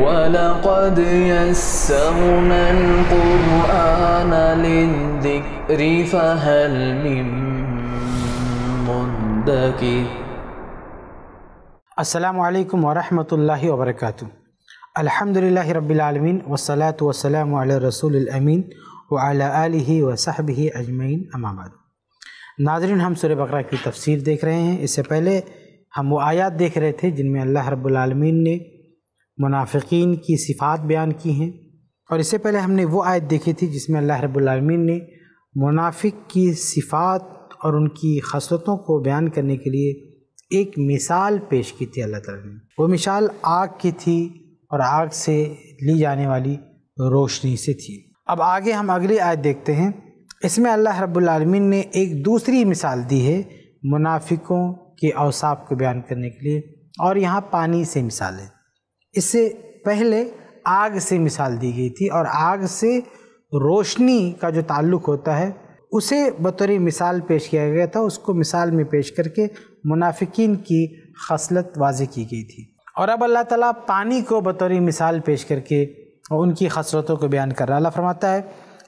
ولقد يسرنا القرآن للذكر فهل من مدكر السلام عليكم ورحمة الله وبركاته الحمد لله رب العالمين والصلاة والسلام على رسول الأمين وعلى آله وصحبه أجمعين أما بعد नाजरीन بقرہ کی تفسیر دیکھ رہے ہیں اس سے پہلے ہم وہ آیات دیکھ رہے تھے جن میں اللہ رب العالمین نے मुनाफिकीन की सिफ़ात बयान की हैं और इससे पहले हमने वो आयत देखी थी जिसमें अल्लाह रब्लमीन ने मुनाफिक की सिफ़ात और उनकी खसरतों को बयान करने के लिए एक मिसाल पेश की थी अल्लाह ताला ने वो मिसाल आग की थी और आग से ली जाने वाली रोशनी से थी अब आगे हम अगली आयत देखते हैं इसमें अल्लाह रबालमीन ने एक दूसरी मिसाल दी है मुनाफिकों के अवसाब को बयान करने के लिए और यहाँ पानी से मिसाल है इससे पहले आग से मिसाल दी गई थी और आग से रोशनी का जो ताल्लुक होता है उसे बतौर मिसाल पेश किया गया था उसको मिसाल में पेश करके मुनाफिकीन की खसलत वाजे की गई थी और अब अल्लाह ताला पानी को बतौर मिसाल पेश करके और उनकी खसरतों को बयान कर रहा अल्लाह फरमाता है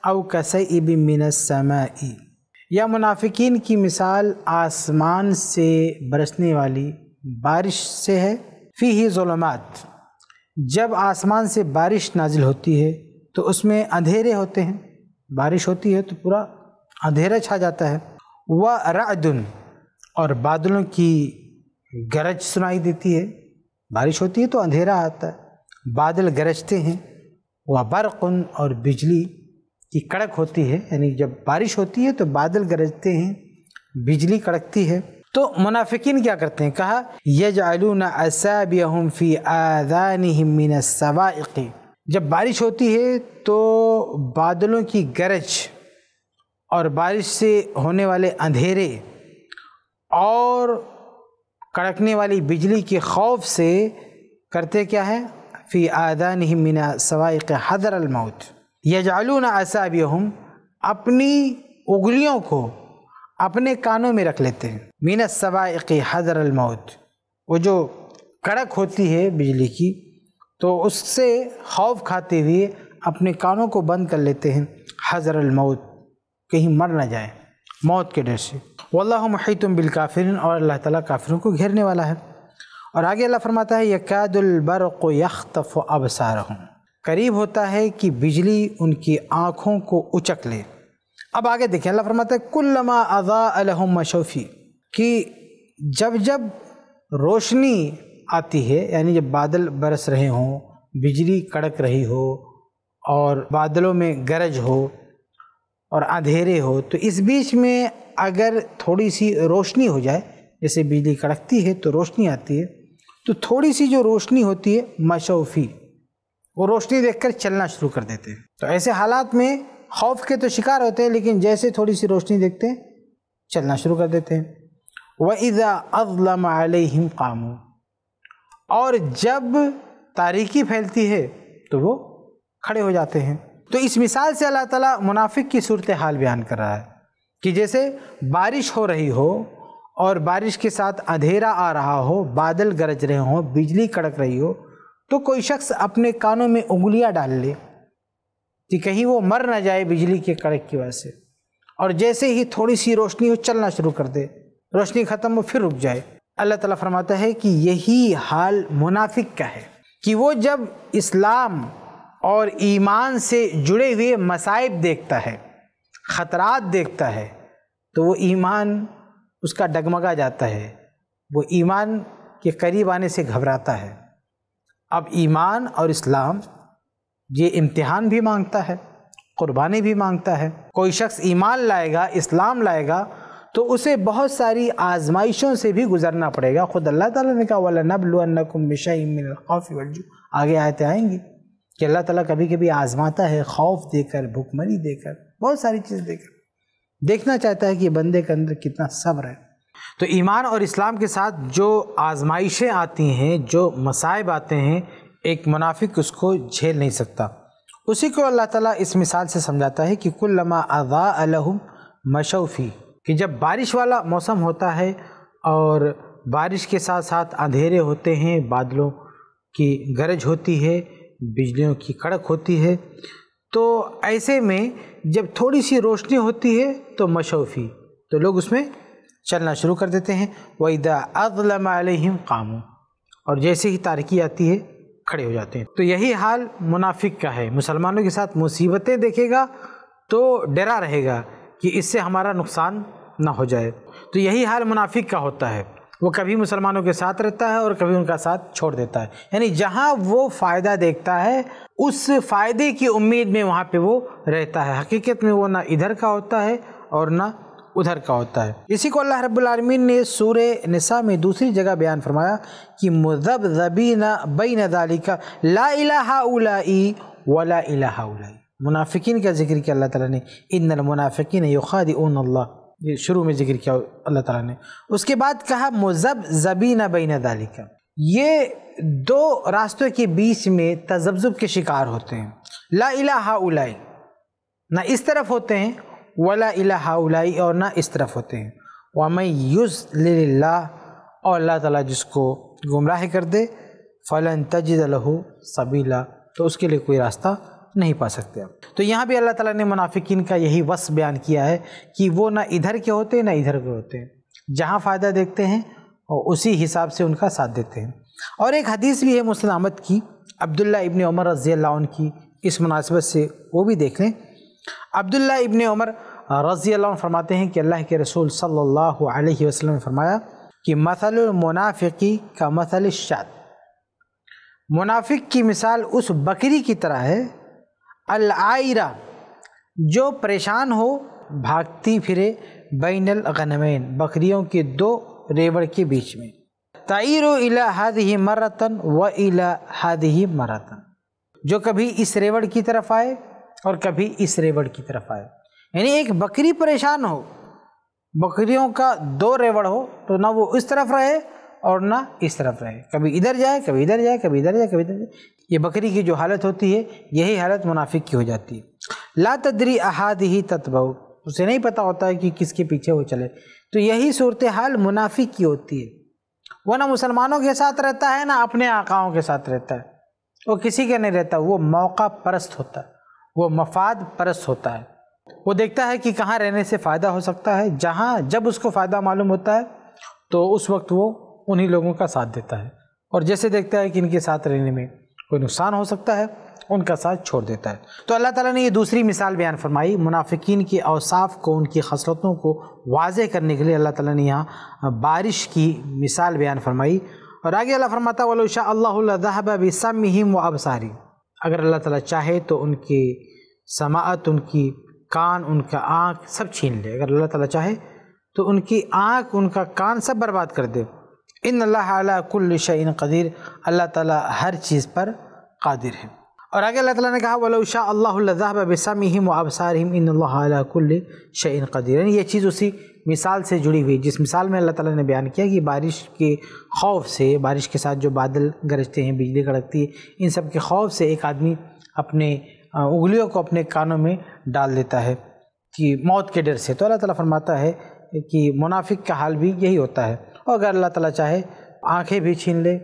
अव कसई मिनसमई या मुनाफिकीन की मिसाल आसमान से बरसने वाली बारिश से है फ़ी ही ज़ुलमात जब आसमान से बारिश नाजिल होती है तो उसमें अंधेरे होते हैं बारिश होती है तो पूरा अंधेरा छा जाता है व रदन और बादलों की गरज सुनाई देती है बारिश होती है तो अंधेरा आता है बादल गरजते हैं वह बरक़ुन और बिजली की कड़क होती है यानी जब बारिश होती है तो बादल गरजते हैं बिजली कड़कती है तो मुनाफिकीन क्या करते हैं कहा यजालून असाबियम फ़ी आदान सवाइक़ी जब बारिश होती है तो बादलों की गरज और बारिश से होने वाले अंधेरे और कड़कने वाली बिजली के खौफ से करते क्या है फ़ी आदान मिना सवाइक हदर अलमौत यजालून असाबियम अपनी उंगलियों को अपने कानों में रख लेते हैं मीन सवाइक़ हजर अलमौत वो जो कड़क होती है बिजली की तो उससे खौफ खाते हुए अपने कानों को बंद कर लेते हैं हजर अलमौत कहीं मर ना जाए मौत के डर से वल्लाह महतुम बिल काफिरन और अल्लाह ताला काफिरों को घेरने वाला है और आगे अल्लाह फरमाता है यकादुलबर को यख्तफ़ अबसार करीब होता है कि बिजली उनकी आँखों को उचक ले अब आगे देखें अल्लाह फरमाता है कुल्लमा अज़ा अलहम मशोफ़ी कि जब जब रोशनी आती है यानी जब बादल बरस रहे हों बिजली कड़क रही हो और बादलों में गरज हो और अंधेरे हो तो इस बीच में अगर थोड़ी सी रोशनी हो जाए जैसे बिजली कड़कती है तो रोशनी आती है तो थोड़ी सी जो रोशनी होती है मशोफ़ी वो रोशनी देखकर चलना शुरू कर देते हैं तो ऐसे हालात में खौफ के तो शिकार होते हैं लेकिन जैसे थोड़ी सी रोशनी देखते हैं चलना शुरू कर देते हैं वज़ा अज़लम अलैहिम कामू और जब तारीकी फैलती है तो वो खड़े हो जाते हैं तो इस मिसाल से अल्लाह ताला मुनाफिक की सूरत हाल बयान कर रहा है कि जैसे बारिश हो रही हो और बारिश के साथ अंधेरा आ रहा हो बादल गरज रहे हों बिजली कड़क रही हो तो कोई शख्स अपने कानों में उंगलियां डाल ले कि कहीं वो मर ना जाए बिजली के कड़क की वजह से और जैसे ही थोड़ी सी रोशनी हो चलना शुरू कर दे रोशनी ख़त्म हो फिर रुक जाए अल्लाह ताला फरमाता है कि यही हाल मुनाफिक का है कि वो जब इस्लाम और ईमान से जुड़े हुए मसाइब देखता है ख़तरात देखता है तो वो ईमान उसका डगमगा जाता है वो ईमान के करीब आने से घबराता है अब ईमान और इस्लाम ये इम्तिहान भी मांगता है क़ुरबानी भी मांगता है कोई शख्स ईमान लाएगा इस्लाम लाएगा तो उसे बहुत सारी आजमाइशों से भी गुजरना पड़ेगा खुद अल्लाह ताला ने कहा वाला नबलकुमशफ़ी आगे आते आएंगे कि अल्लाह ताला कभी कभी आजमाता है खौफ देकर भुखमरी देकर बहुत सारी चीज़ देकर देखना चाहता है कि बंदे के अंदर कितना सब्र है तो ईमान और इस्लाम के साथ जो आजमाइशें आती हैं जो मसाइब आते हैं एक मुनाफिक उसको झेल नहीं सकता उसी को अल्लाह ताला इस मिसाल से समझाता है कि कुल्लमा अदा अलहम मशौफ़ी कि जब बारिश वाला मौसम होता है और बारिश के साथ साथ अंधेरे होते हैं बादलों की गरज होती है बिजलियों की कड़क होती है तो ऐसे में जब थोड़ी सी रोशनी होती है तो मशोफ़ी तो लोग उसमें चलना शुरू कर देते हैं वहीदा अज़लम अलहम कामों और जैसे ही तारकी आती है खड़े हो जाते हैं तो यही हाल मुनाफिक का है मुसलमानों के साथ मुसीबतें देखेगा तो डरा रहेगा कि इससे हमारा नुकसान ना हो जाए तो यही हाल मुनाफिक का होता है वो कभी मुसलमानों के साथ रहता है और कभी उनका साथ छोड़ देता है यानी जहाँ वो फ़ायदा देखता है उस फ़ायदे की उम्मीद में वहाँ पे वो रहता है हकीकत में वो ना इधर का होता है और ना उधर का होता है इसी को अल्लाह रब्लमीन ने सूर नसा में दूसरी जगह बयान फरमाया कि मुजब जबी न बई नदालिका ला इला उलाई वला इला उलाई मुनाफिकीन का जिक्र किया अल्लाह ताला ने इन मुनाफिकीन युखाद अल्लाह ये शुरू में जिक्र किया अल्लाह ताला ने उसके बाद कहा मुजब जबी न बैन दालिका ये दो रास्तों के बीच में तजब्जुब के शिकार होते हैं ला इला उलाई ना इस तरफ होते हैं वला इला उलाई और ना इस तरफ होते हैं वामई युज ला और अल्लाह ताला जिसको गुमराह कर दे फ़लन तजद लहू सबीला तो उसके लिए कोई रास्ता नहीं पा सकते आप तो यहाँ भी अल्लाह ताला ने मुनाफिकीन का यही वस बयान किया है कि वो ना इधर के होते हैं ना इधर के होते हैं जहाँ फ़ायदा देखते हैं और उसी हिसाब से उनका साथ देते हैं और एक हदीस भी है मुस्लिम की अब्दुल्ला इबन उमर रज़ी अल्लाह की इस मुनासिबत से वो भी देख लें अब्दुल्ला इबन उमर रज़ी अल्लाह फरमाते हैं कि अल्लाह के रसूल सल्लल्लाहु अलैहि वसल्लम ने फरमाया कि मसल मुनाफ़िकी का मसल शाद मुनाफिक की मिसाल उस बकरी की तरह है आयरा जो परेशान हो भागती फिरे बैनल गनमैन बकरियों के दो रेवड़ के बीच में तैर इला हद ही मरतन व इला हद ही मरतन जो कभी इस रेवड़ की तरफ आए और कभी इस रेवड़ की तरफ आए यानी एक बकरी परेशान हो बकरियों का दो रेवड़ हो तो ना वो इस तरफ रहे और ना इस तरफ रहे कभी इधर जाए कभी इधर जाए कभी इधर जाए कभी इधर जाए ये बकरी की जो हालत होती है यही हालत मुनाफिक की हो जाती है ला तदरी अहाद ही तत्व उसे नहीं पता होता है कि किसके पीछे वो चले तो यही सूरत हाल मुनाफिक की होती है वो ना मुसलमानों के साथ रहता है ना अपने आकाओं के साथ रहता है वो किसी के नहीं रहता वो मौका परस्त होता है वो मफाद परस्त होता है वो देखता है कि कहाँ रहने से फ़ायदा हो सकता है जहाँ जब उसको फ़ायदा मालूम होता है तो उस वक्त वो उन्हीं लोगों का साथ देता है और जैसे देखता है कि इनके साथ रहने में कोई नुकसान हो सकता है उनका साथ छोड़ देता है तो अल्लाह ताला ने ये दूसरी मिसाल बयान फरमाई मुनाफिकीन के अवसाफ़ को उनकी खसरतों को वाजे करने के लिए अल्लाह ताला ने यहाँ बारिश की मिसाल बयान फरमाई और आगे अल्लाह फरमाता वलशा अल्लाहबसम व अबसारी अगर अल्लाह ताला चाहे तो उनकी समात उनकी कान उनका आँख सब छीन ले अगर अल्लाह ताला चाहे तो उनकी आँख उनका कान सब बर्बाद कर दे इन अल्लाह कुल शन कदीर अल्लाह ताला हर चीज़ पर कादिर है और आगे अल्लाह ताला ने कहा वलोशा अल्लाहबसमिम वबसारहिम इन अल्लाह कुल शन कदीर ये चीज़ उसी मिसाल से जुड़ी हुई जिस मिसाल में अल्लाह ताला ने बयान किया कि बारिश के खौफ से बारिश के साथ जो बादल गरजते हैं बिजली कड़कती है इन सब के खौफ से एक आदमी अपने उंगलियों को अपने कानों में डाल देता है कि मौत के डर से तो अल्लाह ताला फरमाता है कि मुनाफिक का हाल भी यही होता है और अगर अल्लाह ताला चाहे आंखें भी छीन ले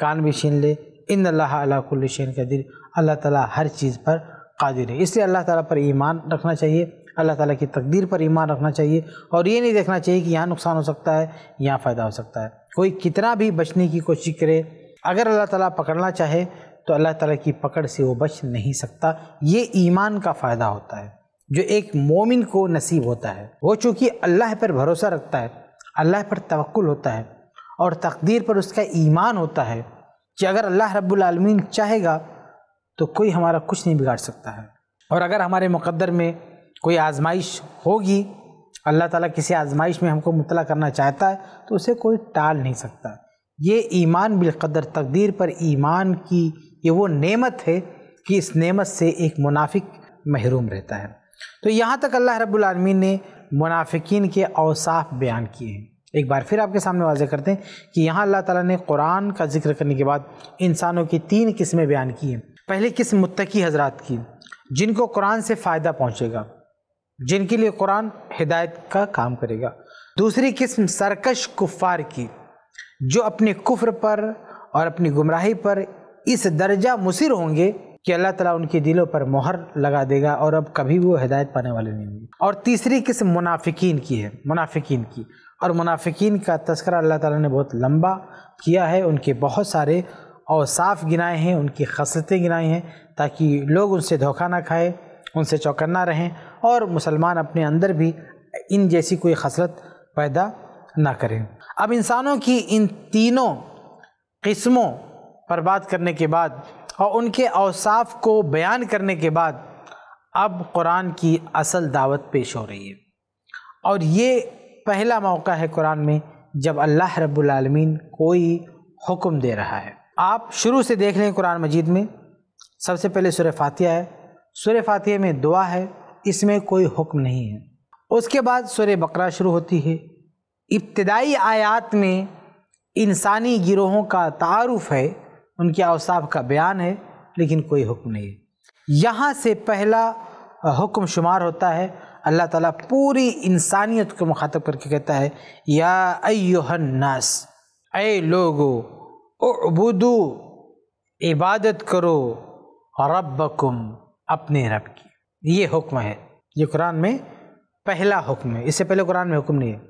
कान भी छीन ले इन अल्लाह का दिल अल्लाह ताला हर चीज़ पर कादिर है इसलिए अल्लाह ताला पर ईमान रखना चाहिए अल्लाह ताला की तकदीर पर ईमान रखना चाहिए और ये नहीं देखना चाहिए कि यहाँ नुकसान हो सकता है यहाँ फ़ायदा हो सकता है कोई कितना भी बचने की कोशिश करे अगर अल्लाह ताला पकड़ना चाहे तो अल्लाह ताला की पकड़ से वो बच नहीं सकता ये ईमान का फ़ायदा होता है जो एक मोमिन को नसीब होता है वो चूँकि अल्लाह पर भरोसा रखता है अल्लाह पर तवक्ल होता है और तकदीर पर उसका ईमान होता है कि अगर अल्लाह रब्लमीन चाहेगा तो कोई हमारा कुछ नहीं बिगाड़ सकता है और अगर हमारे मुकद्दर में कोई आजमाइश होगी अल्लाह ताला किसी आजमाइश में हमको मुतला करना चाहता है तो उसे कोई टाल नहीं सकता ये ईमान बिलकदर तकदीर पर ईमान की ये वो नेमत है कि इस नेमत से एक मुनाफिक महरूम रहता है तो यहाँ तक अल्लाह रब्लमीन ने मुनाफिकीन के अवसाफ बयान किए हैं एक बार फिर आपके सामने वाजह करते हैं कि यहाँ अल्लाह ताला ने कुरान का जिक्र करने के बाद इंसानों की तीन किस्में बयान की हैं पहली किस्म मुत्तकी हजरात की जिनको कुरान से फ़ायदा पहुँचेगा जिनके लिए कुरान हिदायत का काम करेगा दूसरी किस्म सरकश कुफ़ार की जो अपने कुफ्र पर और अपनी गुमराही पर इस दर्जा मुसिर होंगे कि अल्लाह ताला उनके दिलों पर मोहर लगा देगा और अब कभी वो हिदायत पाने वाले नहीं होंगे और तीसरी किस्म मुनाफिकीन की है मुनाफिकीन की और मुनाफिकीन का तस्करा अल्लाह ताला ने बहुत लंबा किया है उनके बहुत सारे साफ़ गिनाए हैं उनकी खसरतें गिनाई हैं ताकि लोग उनसे धोखा ना खाएँ उनसे चौकन्ना रहें और मुसलमान अपने अंदर भी इन जैसी कोई खसरत पैदा ना करें अब इंसानों की इन तीनों किस्मों पर बात करने के बाद और उनके अवसाफ को बयान करने के बाद अब कुरान की असल दावत पेश हो रही है और ये पहला मौका है कुरान में जब अल्लाह रब्लमीन कोई हुक्म दे रहा है आप शुरू से देख लें कुरान मजीद में सबसे पहले सुर फातिया है सुर फातह में दुआ है इसमें कोई हुक्म नहीं है उसके बाद सुर बकरा शुरू होती है इब्तदाई आयात में इंसानी गिरोहों का तारफ़ है उनके अवसाफ का बयान है लेकिन कोई हुक्म नहीं है यहाँ से पहला हुक्म शुमार होता है अल्लाह ताला पूरी इंसानियत को मुखातब करके कहता है या नास ए लोगो उबुदू इबादत करो रब्बकुम अपने रब की ये हुक्म है ये कुरान में पहला हुक्म है इससे पहले कुरान में हुक्म नहीं है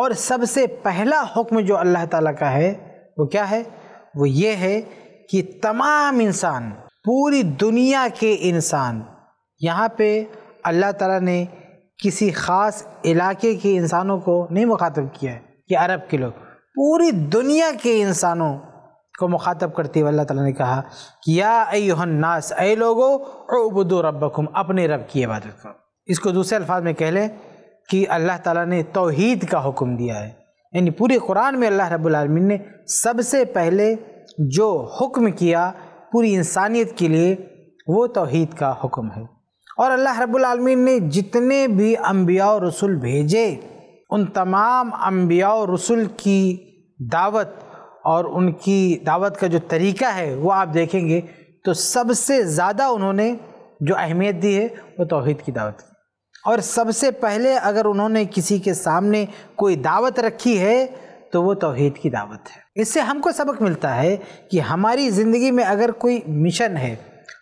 और सबसे पहला हुक्म जो अल्लाह ताला का है वो क्या है वो ये है कि तमाम इंसान पूरी दुनिया के इंसान यहाँ पे अल्लाह ताला ने किसी ख़ास इलाके के इंसानों को नहीं मुखातब किया है कि अरब के लोग पूरी दुनिया के इंसानों को मुखातब करते हुए अल्लाह ताला ने कहा कि या अयोहन्नास ए लोगो अबुदो रबकुम अपने रब की इबादत करो इसको दूसरे अल्फाज में कह लें कि अल्लाह ताला ने तौहीद का हुक्म दिया है यानी पूरे कुरान में अल्लाह रब्बुल रबालमीन ने सबसे पहले जो हुक्म किया पूरी इंसानियत के लिए वो तोहद का हुक्म है और अल्लाह रब्बुल रबालमीन ने जितने भी अम्बिया और रसुल भेजे उन तमाम अम्बिया और रसुल की दावत और उनकी दावत का जो तरीका है वो आप देखेंगे तो सबसे ज़्यादा उन्होंने जो अहमियत दी है वो तोहद की दावत की और सबसे पहले अगर उन्होंने किसी के सामने कोई दावत रखी है तो वो तोहेद की दावत है इससे हमको सबक मिलता है कि हमारी ज़िंदगी में अगर कोई मिशन है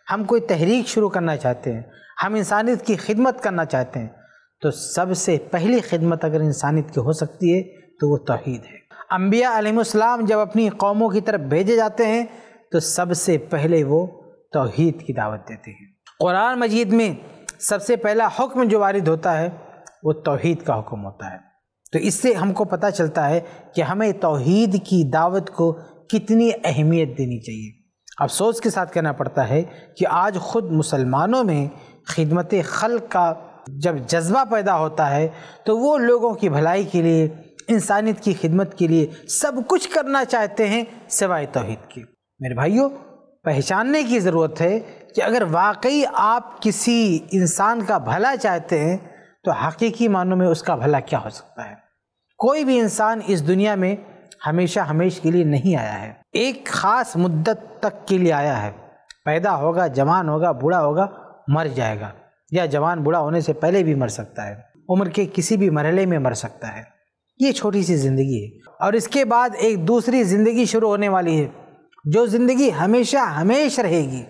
हम कोई तहरीक शुरू करना चाहते हैं हम इंसानियत की खिदमत करना चाहते हैं तो सबसे पहली खिदमत अगर इंसानियत की हो सकती है तो वो तोहेद है अम्बिया अलैहिस्सलाम जब अपनी कौमों की तरफ भेजे जाते हैं तो सबसे पहले वो तोहेद की दावत देते हैं कुरान मजीद में सबसे पहला हुक्म जो वारिद होता है वो तोहहीद का हुक्म होता है तो इससे हमको पता चलता है कि हमें तोहद की दावत को कितनी अहमियत देनी चाहिए अफसोस के साथ कहना पड़ता है कि आज ख़ुद मुसलमानों में खिदमत खल का जब जज्बा पैदा होता है तो वो लोगों की भलाई के लिए इंसानियत की खिदमत के लिए सब कुछ करना चाहते हैं सिवाय तोहहीद के मेरे भाइयों पहचानने की ज़रूरत है कि अगर वाकई आप किसी इंसान का भला चाहते हैं तो हकीकी मानों में उसका भला क्या हो सकता है कोई भी इंसान इस दुनिया में हमेशा हमेश के लिए नहीं आया है एक ख़ास मुद्दत तक के लिए आया है पैदा होगा जवान होगा बूढ़ा होगा मर जाएगा या जवान बूढ़ा होने से पहले भी मर सकता है उम्र के किसी भी मरहले में मर सकता है ये छोटी सी ज़िंदगी है और इसके बाद एक दूसरी ज़िंदगी शुरू होने वाली है जो ज़िंदगी हमेशा हमेश रहेगी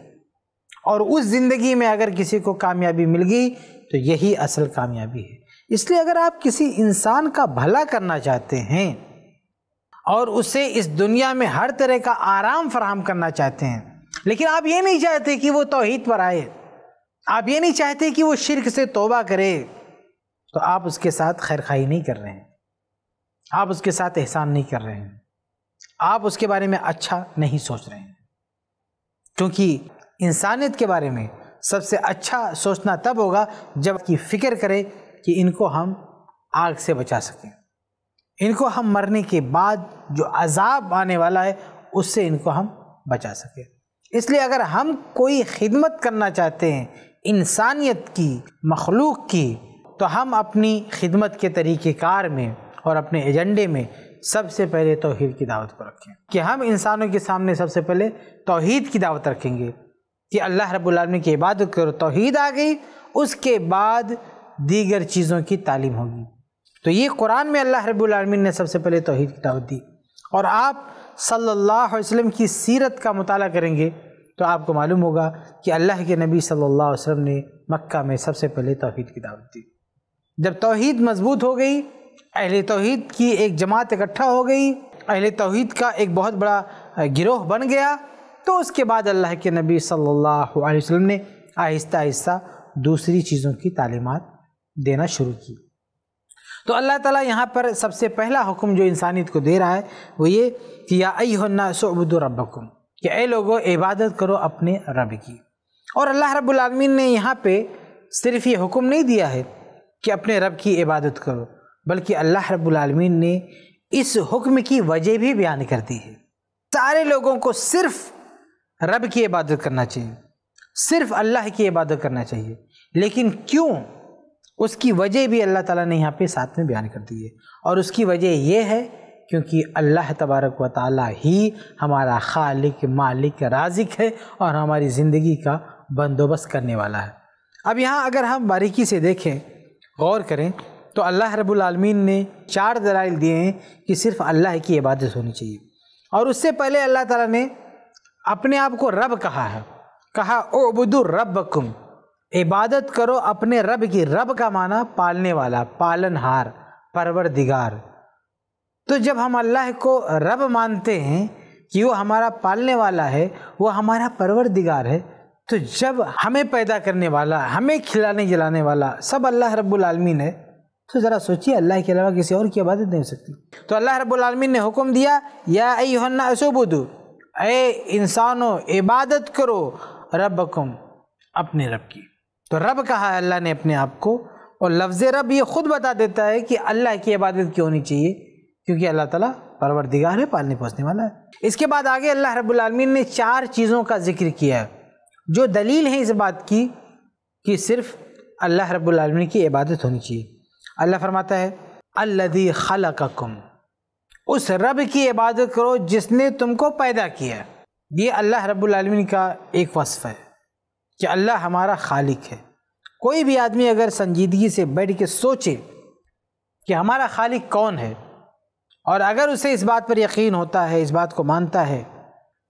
और उस ज़िंदगी में अगर किसी को कामयाबी मिल गई तो यही असल कामयाबी है इसलिए अगर आप किसी इंसान का भला करना चाहते हैं और उसे इस दुनिया में हर तरह का आराम फराहम करना चाहते हैं लेकिन आप ये नहीं चाहते कि वो तोहहीद पर आए आप ये नहीं चाहते कि वो शिरक से तोबा करे तो आप उसके साथ खैर खाई नहीं कर रहे हैं आप उसके साथ एहसान नहीं कर रहे हैं आप उसके बारे में अच्छा नहीं सोच रहे हैं क्योंकि इंसानियत के बारे में सबसे अच्छा सोचना तब होगा जब कि फ़िक्र करें कि इनको हम आग से बचा सकें इनको हम मरने के बाद जो अजाब आने वाला है उससे इनको हम बचा सकें इसलिए अगर हम कोई खिदमत करना चाहते हैं इंसानियत की मखलूक की तो हम अपनी खिदमत के तरीक़ेकार में और अपने एजेंडे में सबसे पहले तोहहीद की दावत को रखें कि हम इंसानों के सामने सबसे पहले तोहहीद की दावत रखेंगे कि अल्लाह रब्लम की इबादत करो तोहद आ गई उसके बाद दीगर चीज़ों की तालीम होगी तो ये कुरान में अल्लाह रब्लम ने सबसे पहले तोहद की दावत दी और आप सल्लल्लाहु अलैहि वसल्लम की सीरत का मताल करेंगे तो आपको मालूम होगा कि अल्लाह के नबी सल्लल्लाहु अलैहि वसल्लम ने मक्का में सबसे पहले तोहद की दावत दी जब तोहद मजबूत हो गई अहल तोहद की एक जमात इकट्ठा हो गई अहल तोहद का एक बहुत बड़ा गिरोह बन गया तो उसके बाद अल्लाह के नबी सल्लल्लाहु अलैहि वसल्लम ने आहिस्ता आहिस्ता दूसरी चीज़ों की तालीमत देना शुरू की तो अल्लाह ताला यहाँ पर सबसे पहला हुक्म जो इंसानियत को दे रहा है वो ये कि या अई होना सोबुद रबकुम कि ए लोगों इबादत करो अपने रब की और अल्लाह रबालमीन ने यहाँ पर सिर्फ ये हुक्म नहीं दिया है कि अपने रब की इबादत करो बल्कि अल्लाह रब्लमीन ने इस हुक्म की वजह भी बयान कर दी है सारे लोगों को सिर्फ रब की इबादत करना चाहिए सिर्फ अल्लाह की इबादत करना चाहिए लेकिन क्यों उसकी वजह भी अल्लाह ताला ने यहाँ पे साथ में बयान कर दी है और उसकी वजह यह है क्योंकि अल्लाह तबारक व ताली ही हमारा खालिक मालिक राजिक है और हमारी ज़िंदगी का बंदोबस्त करने वाला है अब यहाँ अगर हम बारीकी से देखें गौर करें तो अल्लाह रब्बुल ने चार दलाइल दिए हैं कि सिर्फ अल्लाह की इबादत होनी चाहिए और उससे पहले अल्लाह ताला ने अपने आप को रब कहा है कहा ओ बदुर रब कुम इबादत करो अपने रब की रब का माना पालने वाला पालनहार परवरदिगार तो जब हम अल्लाह को रब मानते हैं कि वो हमारा पालने वाला है वो हमारा परवरदिगार है तो जब हमें पैदा करने वाला हमें खिलाने जलाने वाला सब अल्लाह रब्बुल आलमीन है तो ज़रा सोचिए अल्लाह के अलावा किसी और की इबादत नहीं हो सकती तो अल्लाह रब्बुल ने हुक्म दिया या अई असोबुदू अय इंसानो इबादत करो रब अपने रब की तो रब कहा है अल्लाह ने अपने आप को और लफ्ज़ रब ये ख़ुद बता देता है कि अल्लाह की इबादत क्यों होनी चाहिए क्योंकि अल्लाह ताला परवरदिगार है पालने पोसने वाला है इसके बाद आगे अल्लाह रब्लमीन ने चार चीज़ों का जिक्र किया है जो दलील है इस बात की कि सिर्फ अल्लाह रब्लमीन की इबादत होनी चाहिए अल्लाह फरमाता है अल्लदी खलकुम उस रब की इबादत करो जिसने तुमको पैदा किया ये अल्लाह रब्लमिन का एक वसफ़ है कि अल्लाह हमारा खालिक है कोई भी आदमी अगर संजीदगी से बैठ के सोचे कि हमारा खालिक कौन है और अगर उसे इस बात पर यकीन होता है इस बात को मानता है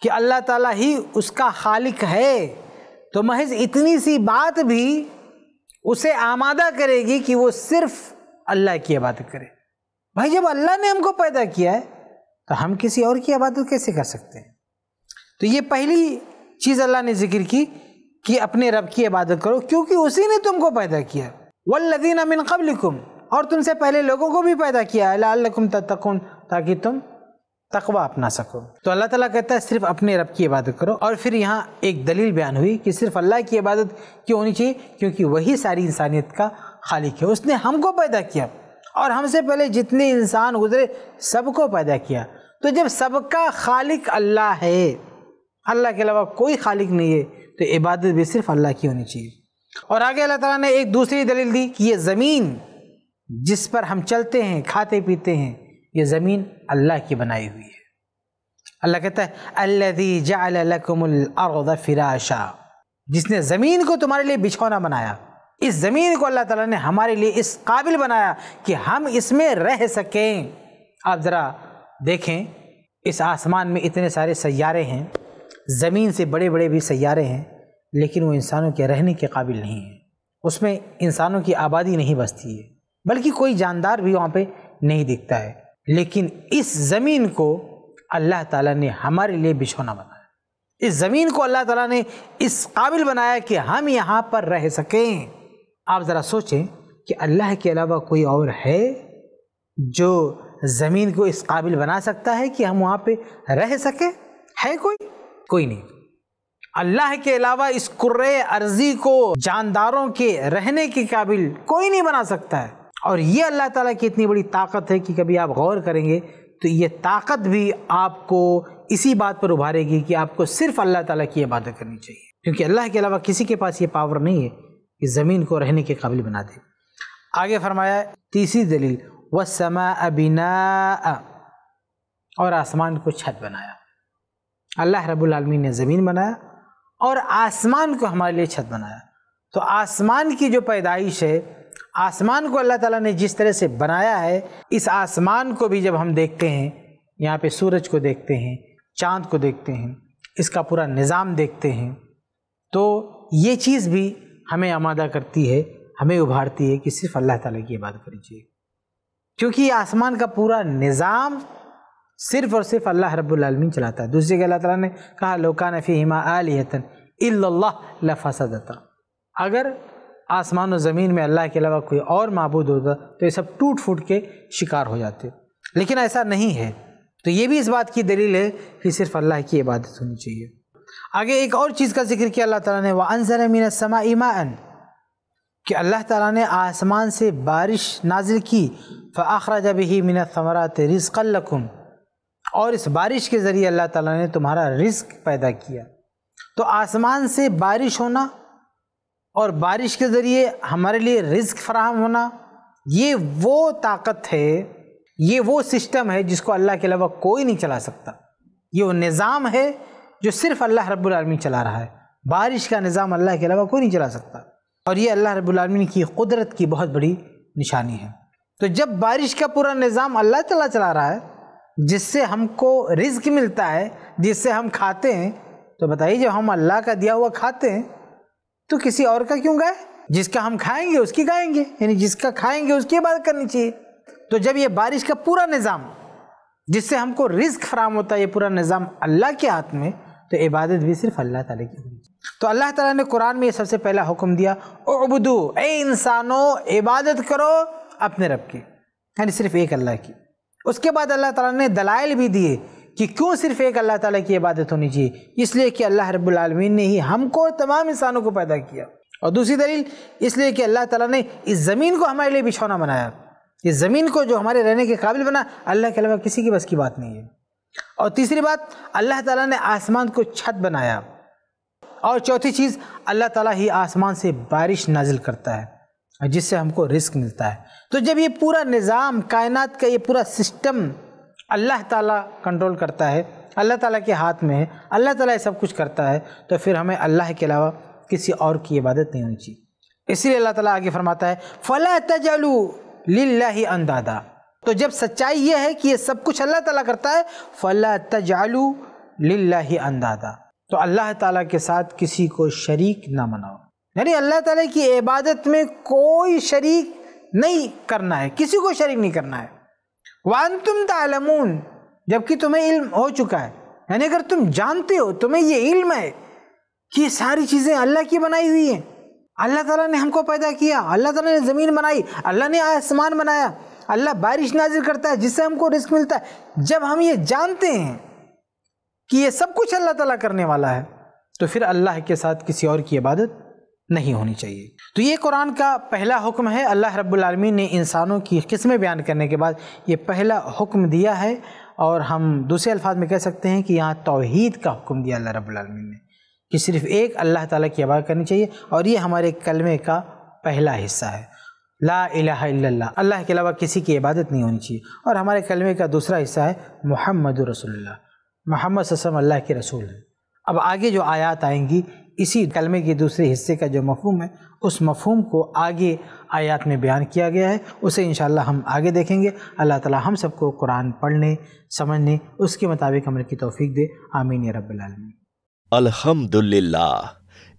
कि अल्लाह ताला ही उसका खालिक है तो महज इतनी सी बात भी उसे आमादा करेगी कि वो सिर्फ़ अल्लाह की इबादत करे भाई जब अल्लाह ने हमको पैदा किया है तो हम किसी और की इबादत कैसे कर सकते हैं तो ये पहली चीज़ अल्लाह ने जिक्र की कि अपने रब की इबादत करो क्योंकि उसी ने तुमको पैदा किया वल्लदीन अमिन कबलिकुम और तुमसे पहले लोगों को भी पैदा किया है लाकुम ताकि तुम तकवा अपना सको तो अल्लाह ताला कहता है सिर्फ अपने रब की इबादत करो और फिर यहाँ एक दलील बयान हुई कि सिर्फ अल्लाह की इबादत क्यों होनी चाहिए क्योंकि वही सारी इंसानियत का खालिक है उसने हमको पैदा किया और हमसे पहले जितने इंसान गुजरे सबको पैदा किया तो जब सबका खालिक अल्लाह है अल्लाह के अलावा कोई खालिक नहीं है तो इबादत भी सिर्फ अल्लाह की होनी चाहिए और आगे अल्लाह ताला ने एक दूसरी दलील दी कि ये ज़मीन जिस पर हम चलते हैं खाते पीते हैं ये ज़मीन अल्लाह की बनाई हुई है अल्लाह कहता है अल्लदी जाकुमल फिराशा जिसने ज़मीन को तुम्हारे लिए बिछौना बनाया इस ज़मीन को अल्लाह ताला ने हमारे लिए इस काबिल बनाया कि हम इसमें रह सकें आप ज़रा देखें इस आसमान में इतने सारे सैारे हैं ज़मीन से बड़े बड़े भी सैारे हैं लेकिन वो इंसानों के रहने के काबिल नहीं हैं उसमें इंसानों की आबादी नहीं बसती है बल्कि कोई जानदार भी वहाँ पर नहीं दिखता है लेकिन इस ज़मीन को अल्लाह ताला ने हमारे लिए बिछौना बनाया इस ज़मीन को अल्लाह ताला ने इस काबिल बनाया कि हम यहाँ पर रह सकें आप ज़रा सोचें कि अल्लाह के अलावा कोई और है जो ज़मीन को इस काबिल बना सकता है कि हम वहाँ पे रह सकें है कोई कोई नहीं अल्लाह के अलावा इस कुर्रे अर्जी को जानदारों के रहने के काबिल कोई नहीं बना सकता है और ये अल्लाह ताला की इतनी बड़ी ताकत है कि कभी आप गौर करेंगे तो ये ताकत भी आपको इसी बात पर उभारेगी कि आपको सिर्फ अल्लाह ताला की इबादत करनी चाहिए क्योंकि अल्लाह के अलावा किसी के पास ये पावर नहीं है इस ज़मीन को रहने के काबिल बना दे आगे फरमाया तीसरी दलील व समा अबिना और आसमान को छत बनाया अल्लाह रब्बुल रबालमीन ने ज़मीन बनाया और आसमान को हमारे लिए छत बनाया तो आसमान की जो पैदाइश है आसमान को अल्लाह ताला ने जिस तरह से बनाया है इस आसमान को भी जब हम देखते हैं यहाँ पे सूरज को देखते हैं चांद को देखते हैं इसका पूरा निज़ाम देखते हैं तो ये चीज़ भी हमें आमादा करती है हमें उभारती है कि सिर्फ अल्लाह ताला की इबादत चाहिए क्योंकि आसमान का पूरा निज़ाम सिर्फ और सिर्फ अल्लाह रब्लमिन चलाता है दूसरी के अल्लाह ताला ने कहा लोकान फ़ी हिमा आलियतन लफासदता अगर आसमान और ज़मीन में अल्लाह के अलावा कोई और मबूद होता तो ये सब टूट फूट के शिकार हो जाते लेकिन ऐसा नहीं है तो ये भी इस बात की दलील है कि सिर्फ अल्लाह की इबादत होनी चाहिए आगे एक और चीज़ का जिक्र किया अल्लाह ताला ने वह अनसर मीन समा ईमान कि अल्लाह ताला ने आसमान से बारिश नाजिल की आखरा जब ही मिन समरात रिस्कल्लकुम और इस बारिश के ज़रिए अल्लाह ताला ने तुम्हारा रिस्क पैदा किया तो आसमान से बारिश होना और बारिश के ज़रिए हमारे लिए रिस्क फ्राहम होना ये वो ताकत है ये वो सिस्टम है जिसको अल्लाह के अलावा कोई नहीं चला सकता ये वो निज़ाम है जो सिर्फ अल्लाह रब्बुलमी चला रहा है बारिश का निज़ाम अल्लाह के अलावा कोई नहीं चला सकता और ये अल्लाह रब्बुलमीन की कुदरत की बहुत बड़ी निशानी है तो जब बारिश का पूरा निज़ाम अल्लाह तला चला रहा है जिससे हमको रिज्क मिलता है जिससे हम खाते हैं तो बताइए जब हम अल्लाह का दिया हुआ खाते हैं तो किसी और का क्यों गाए जिसका हम खाएंगे उसकी गाएंगे यानी जिसका खाएंगे उसकी बात करनी चाहिए तो जब ये बारिश का पूरा निज़ाम जिससे हमको रिस्क फ्राहम होता है ये पूरा निज़ाम अल्लाह के हाथ में तो इबादत भी सिर्फ अल्लाह ताला की होनी चाहिए तो अल्लाह ताला ने कुरान में ये सबसे पहला हुक्म दिया उबदू ए इंसानों इबादत करो अपने रब की यानी सिर्फ एक अल्लाह की उसके बाद अल्लाह ताला ने दलाइल भी दिए कि क्यों सिर्फ एक अल्लाह ताला की इबादत होनी चाहिए इसलिए कि अल्लाह रब्लमीन ने ही हमको तमाम इंसानों को पैदा किया और दूसरी दलील इसलिए कि अल्लाह ताला ने इस ज़मीन को हमारे लिए बिछौना बनाया इस ज़मीन को जो हमारे रहने के काबिल बना अल्लाह के अलावा किसी की बस की बात नहीं है और तीसरी बात अल्लाह ताला ने आसमान को छत बनाया और चौथी चीज़ अल्लाह ताला ही आसमान से बारिश नाजिल करता है जिससे हमको रिस्क मिलता है तो जब ये पूरा निज़ाम कायनात का ये पूरा सिस्टम अल्लाह ताला कंट्रोल करता है अल्लाह ताला के हाथ में है अल्लाह ताला ये सब कुछ करता है तो फिर हमें अल्लाह के अलावा किसी और की इबादत नहीं होनी चाहिए इसलिए अल्लाह ताला आगे फरमाता है फ़ला तजलू लिल्लाही अंदादा तो जब सच्चाई यह है कि ये सब कुछ अल्लाह ताला करता है फ़ला तजालू ही अंदादा तो अल्लाह ताला के साथ किसी को शरीक ना मनाओ यानी अल्लाह ताला की इबादत में कोई शरीक नहीं करना है किसी को शरीक नहीं करना है वान तुम तालमून जबकि तुम्हें इल्म हो चुका है यानी अगर तुम जानते हो तुम्हें ये इल्म है कि ये सारी चीज़ें अल्लाह की बनाई हुई हैं अल्लाह ताला ने हमको पैदा किया अल्लाह ताला ने ज़मीन बनाई अल्लाह ने आसमान बनाया अल्लाह बारिश नाजिल करता है जिससे हमको रिस्क मिलता है जब हम ये जानते हैं कि ये सब कुछ अल्लाह ताला करने वाला है तो फिर अल्लाह के साथ किसी और की इबादत नहीं होनी चाहिए तो ये कुरान का पहला हुक्म है अल्लाह रब्लमी ने इंसानों की किस्में बयान करने के बाद ये पहला हुक्म दिया है और हम दूसरे अल्फाज में कह सकते हैं कि यहाँ तोहहीद का हुक्म दिया अल्लाह रब्लमी ने कि सिर्फ़ एक अल्लाह ताला की इबादत करनी चाहिए और ये हमारे कलमे का पहला हिस्सा है ला इलाहा इल्लल्लाह अल्लाह के अलावा किसी की इबादत नहीं होनी चाहिए और हमारे कलमे का दूसरा हिस्सा है मोहम्मद रसोल्ला मोहम्मद ससम अल्लाह के रसूल हैं अब आगे जो आयात आएंगी इसी कलमे के दूसरे हिस्से का जो मफहम है उस मफहम को आगे आयात में बयान किया गया है उसे इन हम आगे देखेंगे अल्लाह ताला हम सबको कुरान पढ़ने समझने उसके मुताबिक अमल की तोफ़ी दे आमीन रबालमीन अलहमदुल्ला